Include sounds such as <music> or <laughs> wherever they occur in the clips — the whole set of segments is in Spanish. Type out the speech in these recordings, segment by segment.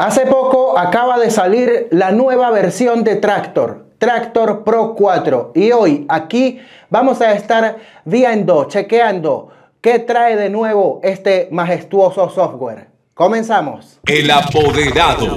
Hace poco acaba de salir la nueva versión de Tractor, Tractor Pro 4. Y hoy aquí vamos a estar viendo, chequeando qué trae de nuevo este majestuoso software. Comenzamos. El apoderado.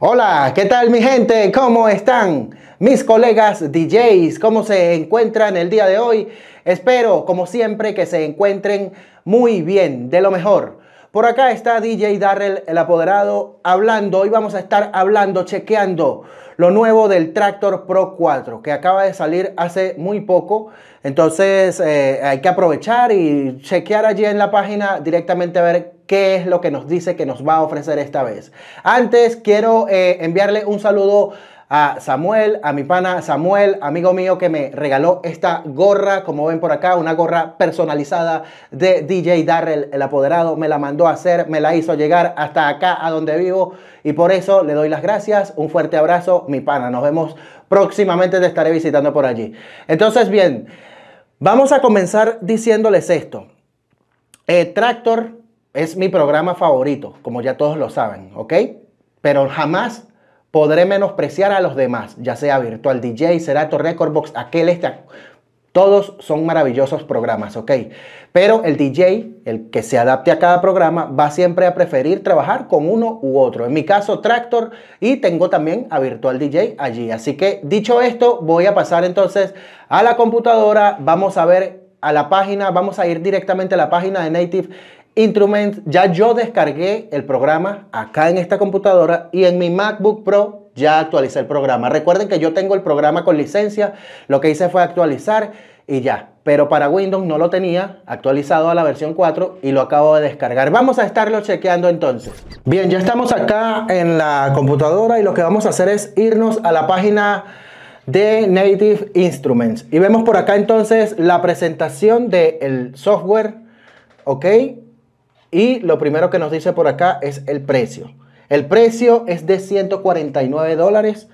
Hola, ¿qué tal mi gente? ¿Cómo están? Mis colegas DJs, ¿cómo se encuentran el día de hoy? Espero, como siempre, que se encuentren muy bien, de lo mejor. Por acá está DJ Darrell, el apoderado, hablando. Hoy vamos a estar hablando, chequeando lo nuevo del Tractor Pro 4, que acaba de salir hace muy poco. Entonces eh, hay que aprovechar y chequear allí en la página directamente a ver qué es lo que nos dice que nos va a ofrecer esta vez. Antes quiero eh, enviarle un saludo a Samuel, a mi pana Samuel, amigo mío que me regaló esta gorra, como ven por acá, una gorra personalizada de DJ Darrell, el apoderado, me la mandó a hacer, me la hizo llegar hasta acá, a donde vivo, y por eso le doy las gracias, un fuerte abrazo, mi pana, nos vemos próximamente, te estaré visitando por allí. Entonces, bien, vamos a comenzar diciéndoles esto. Eh, Tractor es mi programa favorito, como ya todos lo saben, ¿ok? Pero jamás podré menospreciar a los demás, ya sea Virtual DJ, Serato Recordbox, aquel este. Todos son maravillosos programas, ¿ok? Pero el DJ, el que se adapte a cada programa, va siempre a preferir trabajar con uno u otro. En mi caso, Tractor y tengo también a Virtual DJ allí. Así que dicho esto, voy a pasar entonces a la computadora. Vamos a ver a la página, vamos a ir directamente a la página de Native Instruments, ya yo descargué el programa acá en esta computadora y en mi MacBook Pro ya actualicé el programa. Recuerden que yo tengo el programa con licencia, lo que hice fue actualizar y ya. Pero para Windows no lo tenía actualizado a la versión 4 y lo acabo de descargar. Vamos a estarlo chequeando entonces. Bien, ya estamos acá en la computadora y lo que vamos a hacer es irnos a la página de Native Instruments. Y vemos por acá entonces la presentación del software, ¿ok? Y lo primero que nos dice por acá es el precio. El precio es de 149 dólares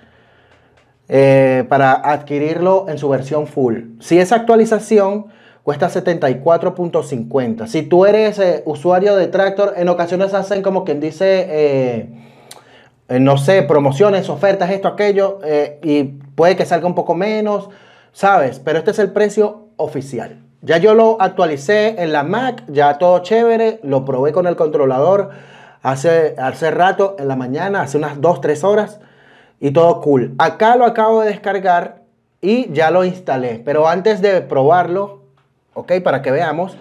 eh, para adquirirlo en su versión full. Si es actualización cuesta 74.50. Si tú eres eh, usuario de Tractor, en ocasiones hacen como quien dice, eh, no sé, promociones, ofertas, esto, aquello, y puede que salga un poco menos, ¿sabes? Pero este es el precio oficial. Ya yo lo actualicé en la Mac, ya todo chévere, lo probé con el controlador hace, hace rato, en la mañana, hace unas 2-3 horas, y todo cool. Acá lo acabo de descargar y ya lo instalé, pero antes de probarlo, ok, para que veamos,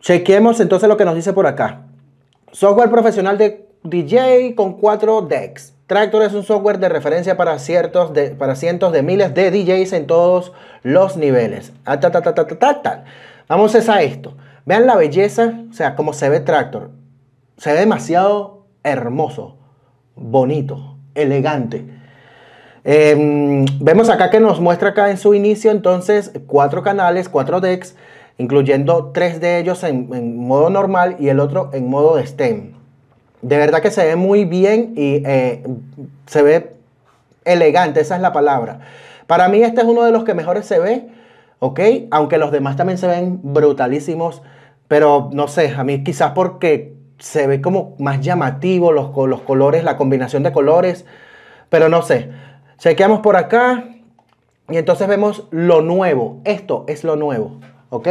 chequemos entonces lo que nos dice por acá. Software profesional de DJ con 4 decks. Tractor es un software de referencia para, de, para cientos de miles de DJs en todos los niveles. Ah, Vamos a esto. Vean la belleza, o sea, cómo se ve Tractor. Se ve demasiado hermoso, bonito, elegante. Em, vemos acá que nos muestra acá en su inicio entonces cuatro canales, cuatro decks, incluyendo tres de ellos en, modo normal y el otro en modo stem. De verdad que se ve muy bien y eh, se ve elegante, esa es la palabra. Para mí este es uno de los que mejores se ve, ¿ok? Aunque los demás también se ven brutalísimos, pero no sé, a mí quizás porque se ve como más llamativo los, los colores, la combinación de colores, pero no sé. Chequeamos por acá y entonces vemos lo nuevo. Esto es lo nuevo, ¿ok?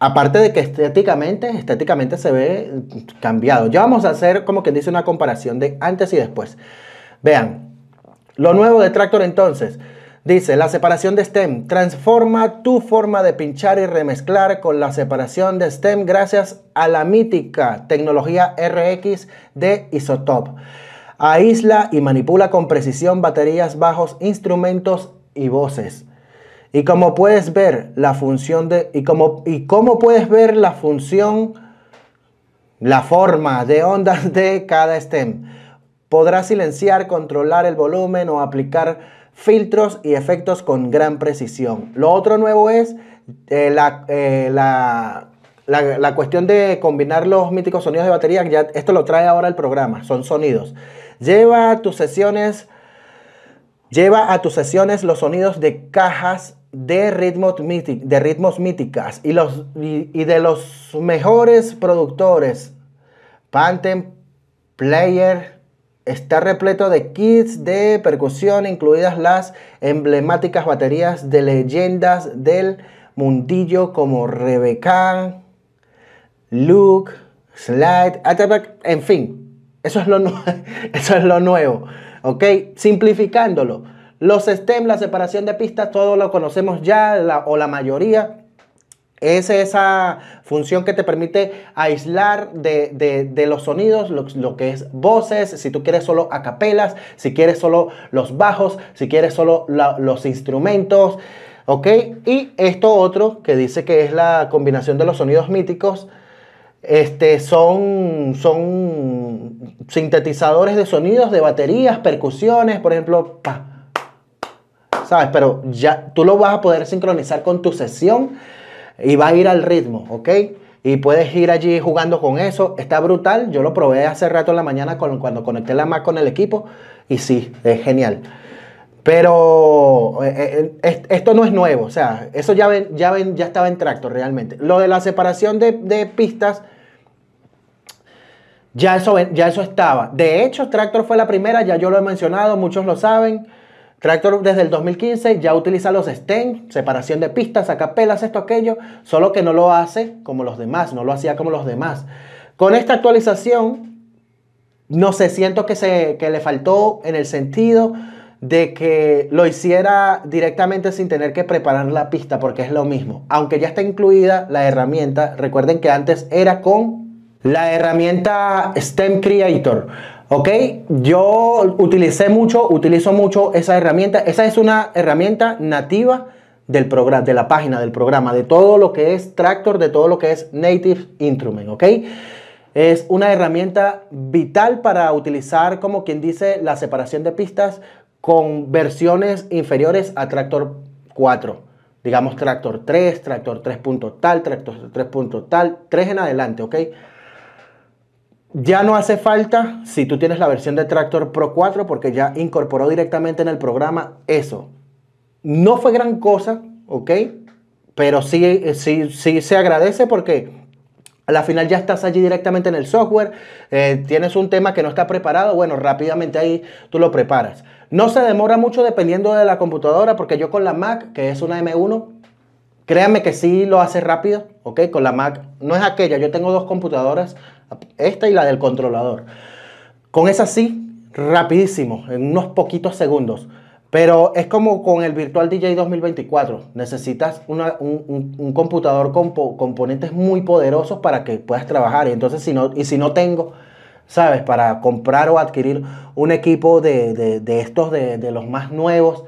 Aparte de que estéticamente, estéticamente se ve cambiado. Ya vamos a hacer como quien dice una comparación de antes y después. Vean, lo nuevo de Tractor entonces. Dice, la separación de stem transforma tu forma de pinchar y remezclar con la separación de stem gracias a la mítica tecnología RX de Isotop. Aísla y manipula con precisión baterías, bajos, instrumentos y voces. Y como puedes ver la función de y como y cómo puedes ver la función la forma de ondas de cada stem. Podrás silenciar, controlar el volumen o aplicar filtros y efectos con gran precisión. Lo otro nuevo es eh, eh, la, la, la, cuestión de combinar los míticos sonidos de batería. Ya, esto lo trae ahora el programa, son sonidos. Lleva tus sesiones, lleva a tus sesiones los sonidos de cajas de ritmos, de ritmos míticas y, los, y, de los mejores productores. pantheon Player está repleto de kits de percusión, incluidas las emblemáticas baterías de leyendas del mundillo como Rebecca, Luke, Slide, Attack, en fin. Eso es lo, <laughs> eso es lo nuevo. ¿Ok? Simplificándolo. Los STEM, la separación de pistas, todo lo conocemos ya, o la mayoría. Es esa función que te permite aislar de, los sonidos lo, que es voces, si tú quieres solo acapelas, si quieres solo los bajos, si quieres solo los instrumentos, ¿ok? Y esto otro que dice que es la combinación de los sonidos míticos, este, son, son sintetizadores de sonidos, de baterías, percusiones, por ejemplo, pa, pero ya tú lo vas a poder sincronizar con tu sesión y va a ir al ritmo, ¿ok? Y puedes ir allí jugando con eso. Está brutal. Yo lo probé hace rato en la mañana cuando conecté la Mac con el equipo y sí, es genial. Pero eh, eh, eh, esto no es nuevo, o sea, eso ya, ya, ven, ya estaba en Tractor realmente. Lo de la separación de, de pistas, ya eso, ya eso estaba. De hecho, Tractor fue la primera, ya yo lo he mencionado, muchos lo saben. Tractor desde el 2015 ya utiliza los stem, separación de pistas, acapelas, esto, aquello, solo que no lo hace como los demás, no lo hacía como los demás. Con esta actualización, no se siento que, se, que le faltó en el sentido de que lo hiciera directamente sin tener que preparar la pista, porque es lo mismo. Aunque ya está incluida la herramienta, recuerden que antes era con la herramienta STEM Creator. ¿Ok? Yo utilicé mucho, utilizo mucho esa herramienta. Esa es una herramienta nativa del programa, de la página, del programa, de todo lo que es Tractor, de todo lo que es Native Instrument, ¿ok? Es una herramienta vital para utilizar, como quien dice, la separación de pistas con versiones inferiores a Tractor 4. Digamos Tractor 3, Tractor 3. tal, Tractor 3. tal, 3 en adelante, ¿ok? Ya no hace falta si tú tienes la versión de Tractor Pro 4 porque ya incorporó directamente en el programa eso. No fue gran cosa, ¿ok? Pero sí, eh, sí, se agradece porque a la final ya estás allí directamente en el software, eh, tienes un tema que no está preparado, bueno, rápidamente ahí tú lo preparas. No se demora mucho dependiendo de la computadora, porque yo con la Mac, que es una M1, créanme que sí lo hace rápido, ¿ok? Con la Mac no es aquella, yo tengo dos computadoras, esta y la del controlador. Con esa sí, rapidísimo, en unos poquitos segundos. Pero es como con el Virtual DJ 2024. Necesitas un, computador con componentes muy poderosos para que puedas trabajar. Y entonces, si no, y si no tengo, ¿sabes? Para comprar o adquirir un equipo de, estos, de, de los más nuevos,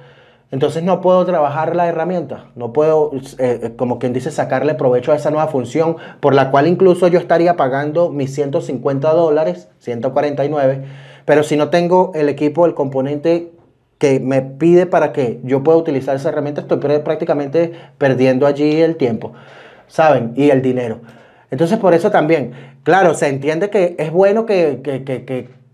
entonces no puedo trabajar la herramienta, no puedo, eh, eh, como quien dice, sacarle provecho a esa nueva función por la cual incluso yo estaría pagando mis 150 dólares, 149, pero si no tengo el equipo, el componente que me pide para que yo pueda utilizar esa herramienta, estoy prácticamente perdiendo allí el tiempo, ¿saben? Y el dinero. Entonces por eso también, claro, se entiende que es bueno que, que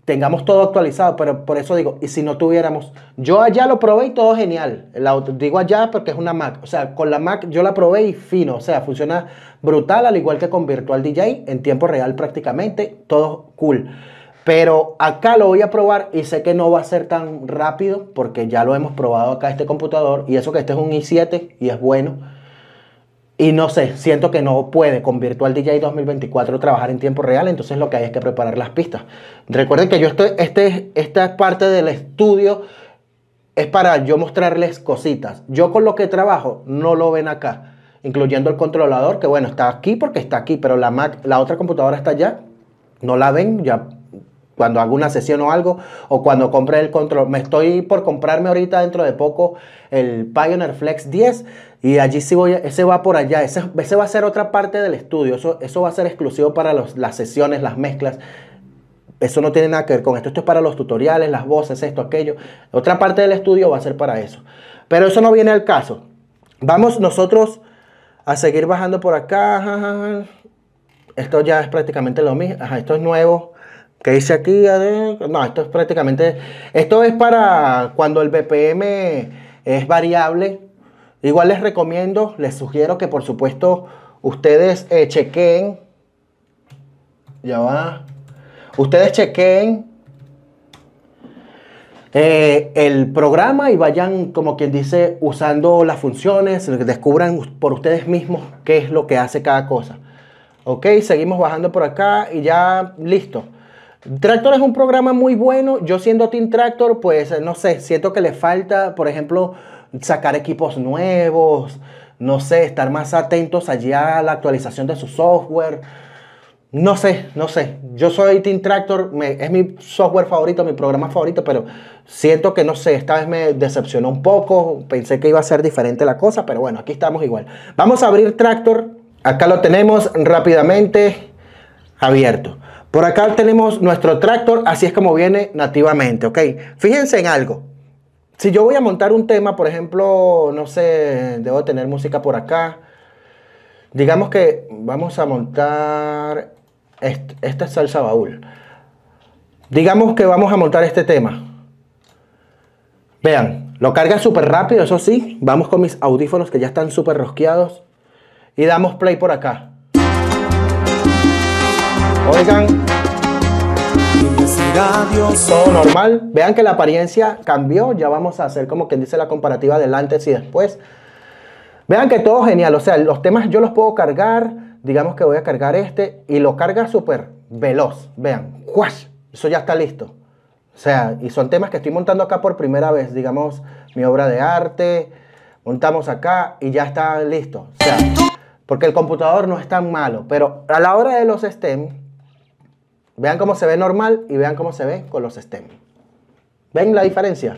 tengamos todo actualizado, pero por eso digo, y si no tuviéramos, yo allá lo probé y todo genial, la, digo allá porque es una Mac, o sea, con la Mac yo la probé y fino, o sea, funciona brutal, al igual que con Virtual DJ, en tiempo real prácticamente, todo cool. Pero acá lo voy a probar y sé que no va a ser tan rápido porque ya lo hemos probado acá este computador y eso que este es un i7 y es bueno y no sé, siento que no puede con Virtual DJ 2024 trabajar en tiempo real, entonces lo que hay es que preparar las pistas. Recuerden que yo estoy, este, esta parte del estudio es para yo mostrarles cositas. Yo con lo que trabajo no lo ven acá, incluyendo el controlador, que bueno, está aquí porque está aquí, pero la, la otra computadora está allá, no la ven, ya cuando hago una sesión o algo, o cuando compré el control. Me estoy por comprarme ahorita dentro de poco el Pioneer Flex 10. Y allí sí voy, ese va por allá, ese, va a ser otra parte del estudio, eso, va a ser exclusivo para las sesiones, las mezclas. Eso no tiene nada que ver con esto, esto es para los tutoriales, las voces, esto, aquello. Otra parte del estudio va a ser para eso. Pero eso no viene al caso. Vamos nosotros a seguir bajando por acá. Esto ya es prácticamente lo mismo. esto es nuevo. que dice aquí? No, esto es prácticamente... Esto es para cuando el BPM es variable Igual les recomiendo, les sugiero que por supuesto ustedes eh, chequen. Ya va. Ustedes chequen eh, el programa y vayan, como quien dice, usando las funciones, descubran por ustedes mismos qué es lo que hace cada cosa. Ok, seguimos bajando por acá y ya listo. Tractor es un programa muy bueno. Yo siendo Team Tractor, pues no sé, siento que le falta, por ejemplo, sacar equipos nuevos, no sé, estar más atentos allá a la actualización de su software. No sé, no sé. Yo soy Team Tractor, es mi software favorito, mi programa favorito, pero siento que no sé, esta vez me decepcionó un poco, pensé que iba a ser diferente la cosa, pero bueno, aquí estamos igual. Vamos a abrir Tractor, acá lo tenemos rápidamente abierto. Por acá tenemos nuestro Tractor, así es como viene nativamente, ¿ok? Fíjense en algo, si yo voy a montar un tema, por ejemplo, no sé, debo tener música por acá. Digamos que vamos a montar, esta es salsa baúl. Digamos que vamos a montar este tema. Vean, lo carga súper rápido, eso sí. Vamos con mis audífonos que ya están súper rosqueados. Y damos play por acá. Oigan. Todo normal. Vean que la apariencia cambió. Ya vamos a hacer como quien dice la comparativa del antes y después. Vean que todo genial. O sea, los temas yo los puedo cargar. Digamos que voy a cargar este y lo carga súper veloz. Vean, Eso ya está listo. O sea, y son temas que estoy montando acá por primera vez. Digamos, mi obra de arte, montamos acá y ya está listo. O sea, porque el computador no es tan malo, pero a la hora de los STEM, Vean cómo se ve normal y vean cómo se ve con los stems. ¿Ven la diferencia?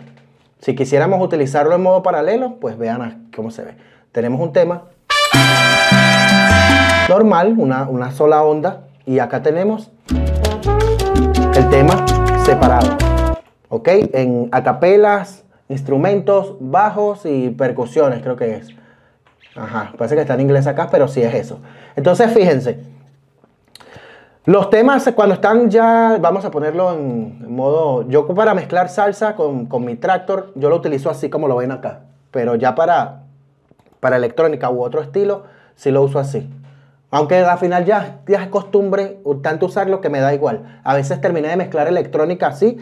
Si quisiéramos utilizarlo en modo paralelo, pues vean cómo se ve. Tenemos un tema normal, una, sola onda, y acá tenemos el tema separado. ¿Ok? En acapelas, instrumentos, bajos y percusiones, creo que es. Ajá, parece que está en inglés acá, pero sí es eso. Entonces, fíjense. Los temas cuando están ya, vamos a ponerlo en, modo, yo para mezclar salsa con, con, mi tractor, yo lo utilizo así como lo ven acá, pero ya para, para electrónica u otro estilo, sí lo uso así. Aunque al final ya, ya es costumbre tanto usarlo que me da igual. A veces terminé de mezclar electrónica así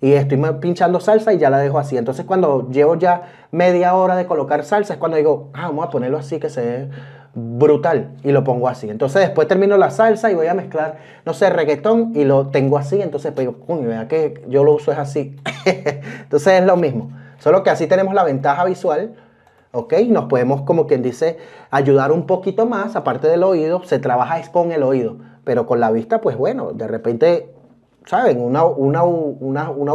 y estoy pinchando salsa y ya la dejo así. Entonces cuando llevo ya media hora de colocar salsa es cuando digo, ah, vamos a ponerlo así que se brutal y lo pongo así. Entonces después termino la salsa y voy a mezclar, no sé, reggaetón y lo tengo así. Entonces pues, coño, que yo lo uso es así. <laughs> Entonces es lo mismo. Solo que así tenemos la ventaja visual, ¿ok? Nos podemos, como quien dice, ayudar un poquito más, aparte del oído, se trabaja es con el oído, pero con la vista, pues bueno, de repente ¿saben? Una, una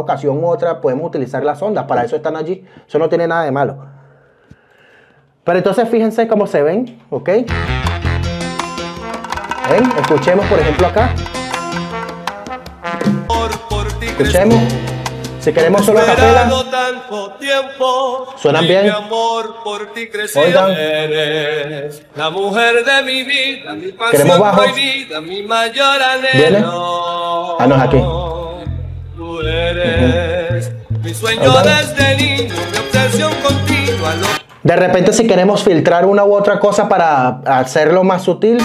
ocasión u otra podemos utilizar las ondas, para eso están allí, eso no tiene nada de malo. Pero entonces fíjense cómo se ven, ¿ok? ¿Ven? Escuchemos, por ejemplo, acá. Escuchemos. Si queremos solo capela. Suenan bien. Oigan. la mujer de mi vida, mi pasión bajo. mi mayor ¿Viene? Ah, no, es aquí. Tú eres mi sueño desde niño, mi obsesión continua, de repente si queremos filtrar una u otra cosa para hacerlo más sutil,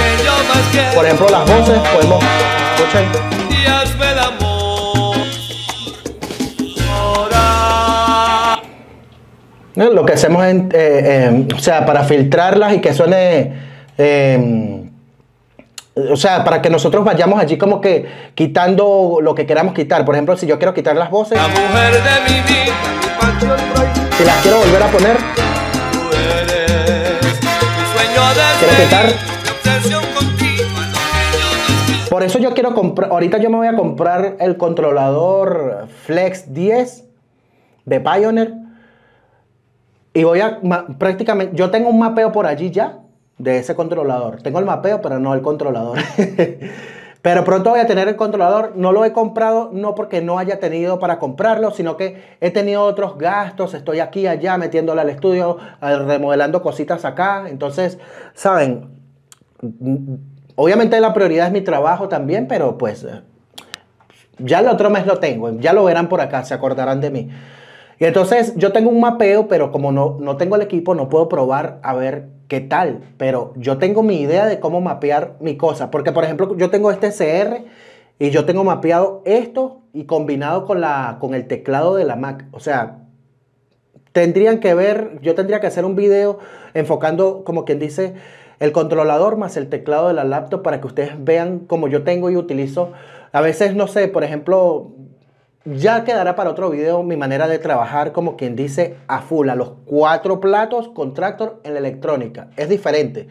por ejemplo las voces, podemos... Lo que hacemos es, eh, em, o sea, para filtrarlas y que suene... Em, o sea, para que nosotros vayamos allí como que quitando lo que queramos quitar. Por ejemplo, si yo quiero quitar las voces... La si las quiero volver a poner... Por eso yo quiero comprar. Ahorita yo me voy a comprar el controlador Flex 10 de Pioneer. Y voy a prácticamente. Yo tengo un mapeo por allí ya de ese controlador. Tengo el mapeo, pero no el controlador. <laughs> Pero pronto voy a tener el controlador. No lo he comprado, no porque no haya tenido para comprarlo, sino que he tenido otros gastos. Estoy aquí, allá, metiéndole al estudio, remodelando cositas acá. Entonces, saben, obviamente la prioridad es mi trabajo también, pero pues ya el otro mes lo tengo. Ya lo verán por acá, se acordarán de mí. Y entonces yo tengo un mapeo, pero como no, no tengo el equipo, no puedo probar a ver ¿qué tal? Pero yo tengo mi idea de cómo mapear mi cosa. Porque, por ejemplo, yo tengo este CR y yo tengo mapeado esto y combinado con, la, con el teclado de la Mac. O sea, tendrían que ver, yo tendría que hacer un video enfocando, como quien dice, el controlador más el teclado de la laptop para que ustedes vean cómo yo tengo y utilizo. A veces, no sé, por ejemplo, ya quedará para otro video mi manera de trabajar como quien dice a full, a los cuatro platos con tractor en la electrónica. Es diferente.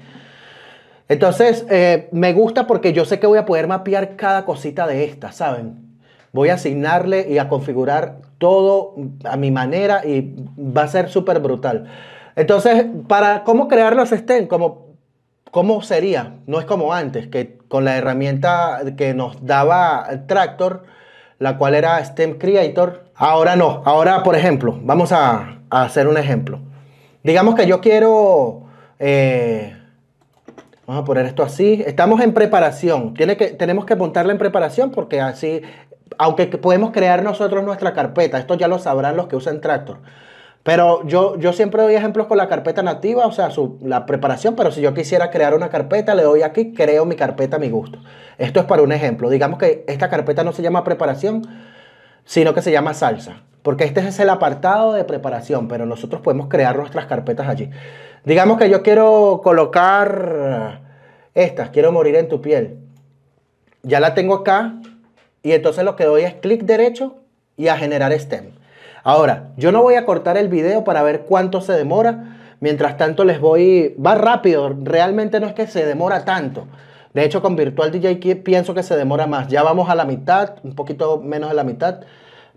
Entonces, eh, me gusta porque yo sé que voy a poder mapear cada cosita de esta ¿saben? Voy a asignarle y a configurar todo a mi manera y va a ser súper brutal. Entonces, para cómo crear los estén, como ¿cómo sería? No es como antes, que con la herramienta que nos daba Tractor, la cual era STEM Creator. Ahora no, ahora por ejemplo, vamos a, hacer un ejemplo. Digamos que yo quiero, eh, vamos a poner esto así, estamos en preparación, Tiene que, tenemos que montarla en preparación porque así, aunque podemos crear nosotros nuestra carpeta, esto ya lo sabrán los que usan Tractor. Pero yo, yo siempre doy ejemplos con la carpeta nativa, o sea, la preparación, pero si yo quisiera crear una carpeta, le doy aquí, creo mi carpeta a mi gusto. Esto es para un ejemplo. Digamos que esta carpeta no se llama preparación, sino que se llama salsa, porque este es el apartado de preparación, pero nosotros podemos crear nuestras carpetas allí. Digamos que yo quiero colocar estas, quiero morir en tu piel. Ya la tengo acá y entonces lo que doy es clic derecho y a generar stem. Ahora, yo no voy a cortar el video para ver cuánto se demora. Mientras tanto les voy... Va rápido, realmente no es que se demora tanto. De hecho, con Virtual DJ pienso que se demora más. Ya vamos a la mitad, un poquito menos de la mitad.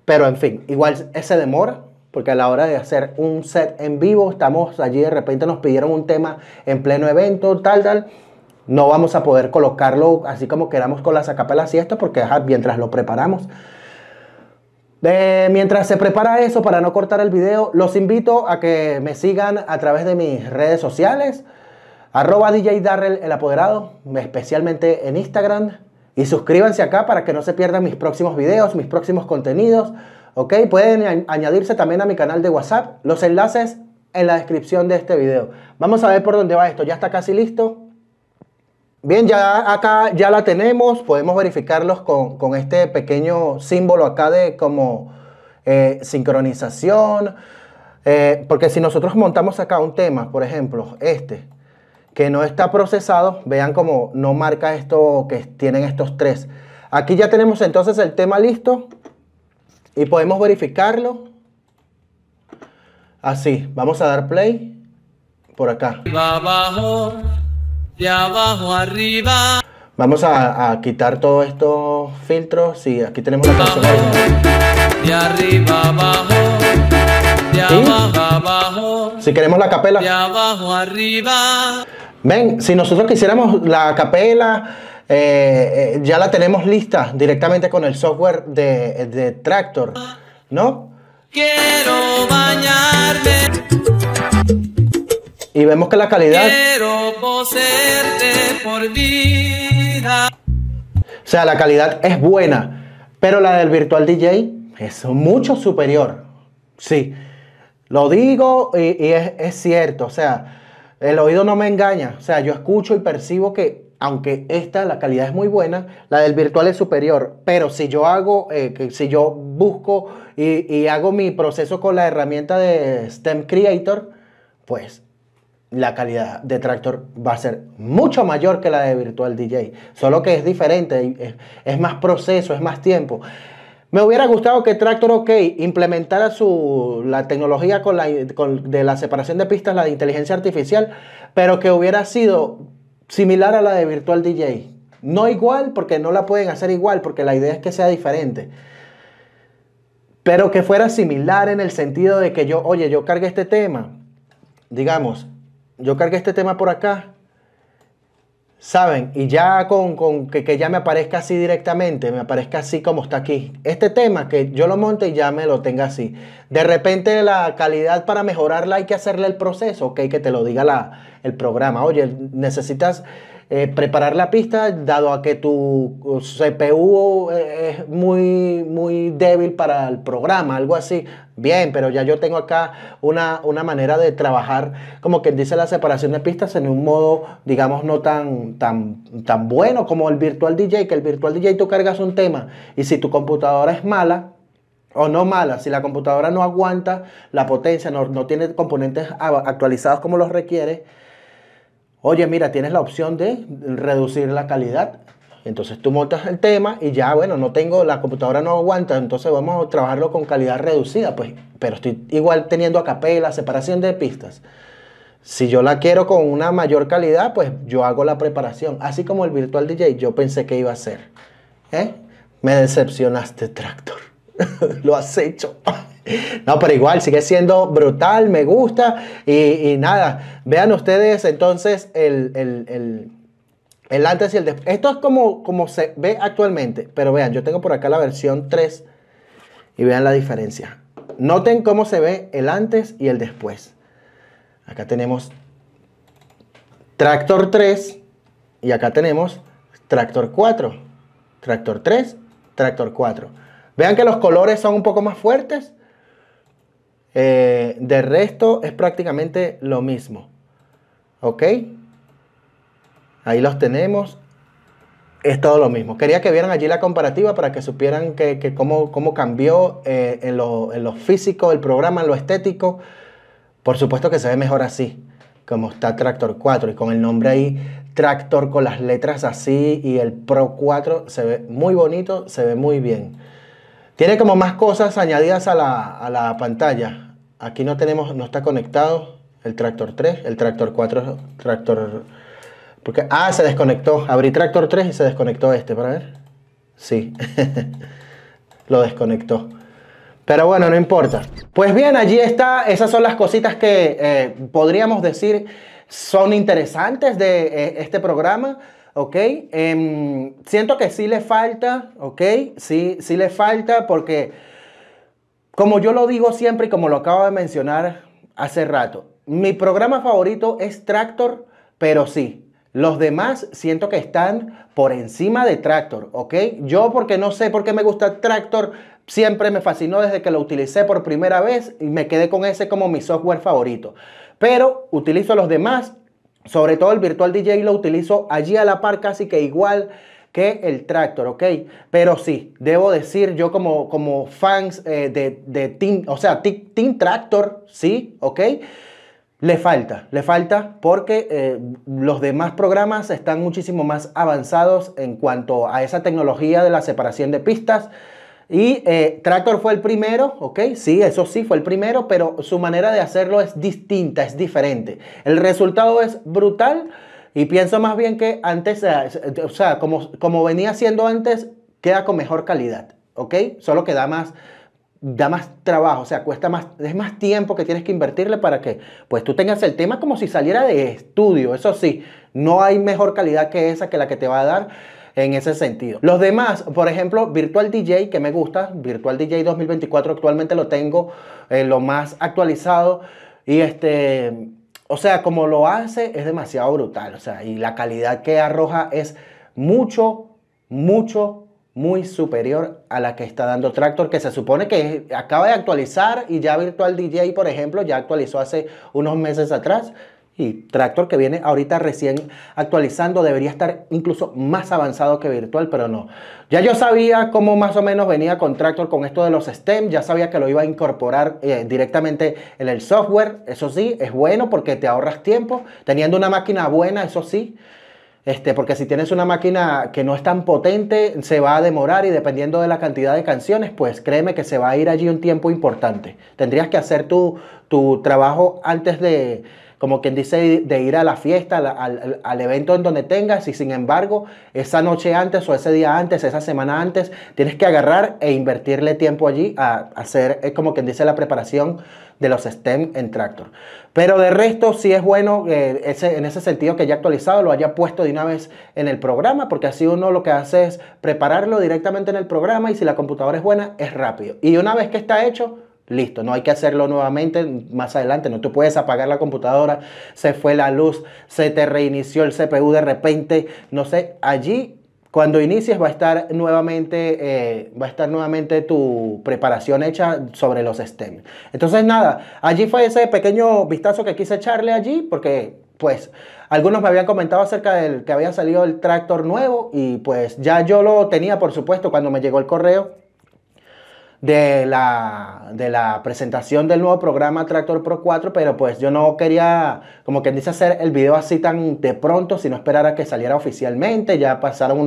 Pero en fin, igual se demora, porque a la hora de hacer un set en vivo, estamos allí, de repente nos pidieron un tema en pleno evento, tal, tal. No vamos a poder colocarlo así como queramos con las acapelas y esto, porque mientras lo preparamos, mientras se prepara eso, para no cortar el video, los invito a que me sigan a través de mis redes sociales. Arroba DJ Darrell el apoderado, especialmente en Instagram. Y suscríbanse acá para que no se pierdan mis próximos videos, mis próximos contenidos. ¿Ok? Pueden añadirse también a mi canal de WhatsApp. Los enlaces en la descripción de este video. Vamos a ver por dónde va esto. Ya está casi listo. Bien, ya acá ya la tenemos, podemos verificarlos con, este pequeño símbolo acá de como eh, sincronización, eh, porque si nosotros montamos acá un tema, por ejemplo, este, que no está procesado, vean como no marca esto que tienen estos tres. Aquí ya tenemos entonces el tema listo y podemos verificarlo. Así, vamos a dar play por acá de abajo arriba. Vamos a, quitar todos estos filtros y aquí tenemos la canción. arriba abajo, abajo Si queremos la capela. De abajo arriba. Ven, si nosotros quisiéramos la capela, eh, eh, ya la tenemos lista directamente con el software de, de Tractor, ¿no? Quiero bañarme y vemos que la calidad. O sea, la calidad es buena, pero la del Virtual DJ es mucho superior. Sí, lo digo y, es, cierto. O sea, el oído no me engaña. O sea, yo escucho y percibo que aunque esta, la calidad es muy buena, la del virtual es superior, pero si yo hago, eh, si yo busco y, hago mi proceso con la herramienta de STEM Creator, pues la calidad de Tractor va a ser mucho mayor que la de Virtual DJ. Solo que es diferente, es, más proceso, es más tiempo. Me hubiera gustado que Tractor OK implementara su, la tecnología con la, de la separación de pistas, la de inteligencia artificial, pero que hubiera sido similar a la de Virtual DJ. No igual, porque no la pueden hacer igual, porque la idea es que sea diferente pero que fuera similar en el sentido de que yo, oye, yo cargué este tema, digamos, yo cargué este tema por acá, ¿saben? Y ya con, que, que, ya me aparezca así directamente, me aparezca así como está aquí. Este tema que yo lo monte y ya me lo tenga así. De repente la calidad para mejorarla hay que hacerle el proceso, ok, que te lo diga la, el programa. Oye, necesitas eh, preparar la pista, dado a que tu CPU eh, es muy, muy débil para el programa, algo así. Bien, pero ya yo tengo acá una, manera de trabajar, como quien dice la separación de pistas en un modo, digamos, no tan, tan, tan bueno como el virtual DJ, que el virtual DJ tú cargas un tema y si tu computadora es mala, o no mala, si la computadora no aguanta la potencia, no, no tiene componentes actualizados como los requiere, oye, mira, tienes la opción de reducir la calidad. Entonces tú montas el tema y ya, bueno, no tengo, la computadora no aguanta, entonces vamos a trabajarlo con calidad reducida, pues, pero estoy igual teniendo a la separación de pistas. Si yo la quiero con una mayor calidad, pues yo hago la preparación. Así como el virtual DJ yo pensé que iba a ser. ¿Eh? Me decepcionaste, Tractor. <laughs> lo has hecho. No, pero igual sigue siendo brutal, me gusta y, nada. Vean ustedes entonces el, el, antes y el después. Esto es como, como se ve actualmente, pero vean, yo tengo por acá la versión 3 y vean la diferencia. Noten cómo se ve el antes y el después. Acá tenemos Tractor 3 y acá tenemos Tractor 4. Tractor 3, Tractor 4. Vean que los colores son un poco más fuertes. Eh, de resto es prácticamente lo mismo. ¿Ok? Ahí los tenemos. Es todo lo mismo. Quería que vieran allí la comparativa para que supieran que, cómo, cambió eh, en, lo, en, lo, físico el programa, en lo estético. Por supuesto que se ve mejor así, como está Tractor 4 y con el nombre ahí Tractor con las letras así y el Pro 4 se ve muy bonito, se ve muy bien. Tiene como más cosas añadidas a la, pantalla. Aquí no tenemos, no está conectado el tractor 3, el tractor 4, tractor... Porque, ah, se desconectó. Abrí tractor 3 y se desconectó este, para ver. Sí, <laughs> lo desconectó. Pero bueno, no importa. Pues bien, allí está. Esas son las cositas que eh, podríamos decir son interesantes de eh, este programa. ¿ok? Em, siento que sí le falta, ¿ok? Sí, sí le falta porque, como yo lo digo siempre y como lo acabo de mencionar hace rato, mi programa favorito es Tractor, pero sí. Los demás siento que están por encima de Tractor, ¿ok? Yo porque no sé por qué me gusta Tractor, siempre me fascinó desde que lo utilicé por primera vez y me quedé con ese como mi software favorito. Pero utilizo los demás sobre todo el Virtual DJ lo utilizo allí a la par casi que igual que el Tractor, ¿ok? Pero sí, debo decir yo como, como fans eh, de, Team, o sea, Team Tractor, sí, ¿ok? Le falta, le falta porque eh, los demás programas están muchísimo más avanzados en cuanto a esa tecnología de la separación de pistas. Y eh, Tractor fue el primero, ¿ok? Sí, eso sí, fue el primero, pero su manera de hacerlo es distinta, es diferente. El resultado es brutal y pienso más bien que antes, eh, eh, o sea, como, venía haciendo antes, queda con mejor calidad, ¿ok? Solo que más, da más trabajo, o sea, cuesta más, es más tiempo que tienes que invertirle para que, pues tú tengas el tema como si saliera de estudio, eso sí, no hay mejor calidad que esa que la que te va a dar en ese sentido. Los demás, por ejemplo, Virtual DJ, que me gusta, Virtual DJ 2024 actualmente lo tengo eh, lo más actualizado y este, o sea, como lo hace es demasiado brutal, o sea, y la calidad que arroja es mucho, mucho, muy superior a la que está dando Tractor, que se supone que acaba de actualizar y ya Virtual DJ, por ejemplo, ya actualizó hace unos meses atrás. Y Tractor que viene ahorita recién actualizando debería estar incluso más avanzado que Virtual, pero no. Ya yo sabía cómo más o menos venía con Tractor con esto de los STEM, ya sabía que lo iba a incorporar eh, directamente en el software. Eso sí, es bueno porque te ahorras tiempo. Teniendo una máquina buena, eso sí. Este, porque si tienes una máquina que no es tan potente, se va a demorar y dependiendo de la cantidad de canciones, pues créeme que se va a ir allí un tiempo importante. Tendrías que hacer tu trabajo antes de, como quien dice, de ir a la fiesta, al, evento en donde tengas, y sin embargo, esa noche antes o ese día antes, esa semana antes, tienes que agarrar e invertirle tiempo allí a, hacer, es como quien dice, la preparación de los STEM en Tractor. Pero de resto, sí es bueno eh, ese, en ese sentido que haya actualizado lo haya puesto de una vez en el programa, porque así uno lo que hace es prepararlo directamente en el programa y si la computadora es buena, es rápido. Y una vez que está hecho, Listo, no hay que hacerlo nuevamente más adelante, no te puedes apagar la computadora, se fue la luz, se te reinició el CPU de repente, no sé, allí cuando inicies va a estar nuevamente, eh, va a estar nuevamente tu preparación hecha sobre los STEM. Entonces nada, allí fue ese pequeño vistazo que quise echarle allí porque pues algunos me habían comentado acerca del que había salido el tractor nuevo y pues ya yo lo tenía por supuesto cuando me llegó el correo de la, presentación del nuevo programa Tractor Pro 4, pero pues yo no quería, como quien dice, hacer el video así tan de pronto, sino esperar a que saliera oficialmente. Ya pasaron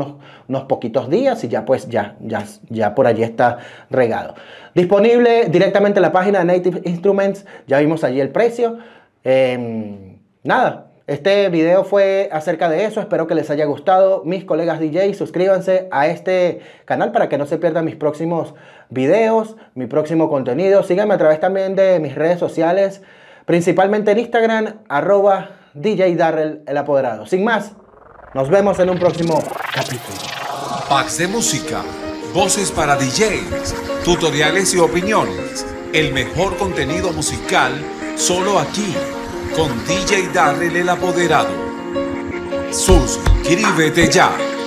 unos, poquitos días y ya pues ya, ya, ya por allí está regado. Disponible directamente en la página de Native Instruments, ya vimos allí el precio. Em, nada, este video fue acerca de eso, espero que les haya gustado. Mis colegas DJ, suscríbanse a este canal para que no se pierdan mis próximos videos, mi próximo contenido. Síganme a través también de mis redes sociales, principalmente en Instagram, arroba DJ Darrell el Apoderado. Sin más, nos vemos en un próximo capítulo. Packs de música, voces para DJs, tutoriales y opiniones. El mejor contenido musical solo aquí con DJ darle el Apoderado. Suscríbete ya.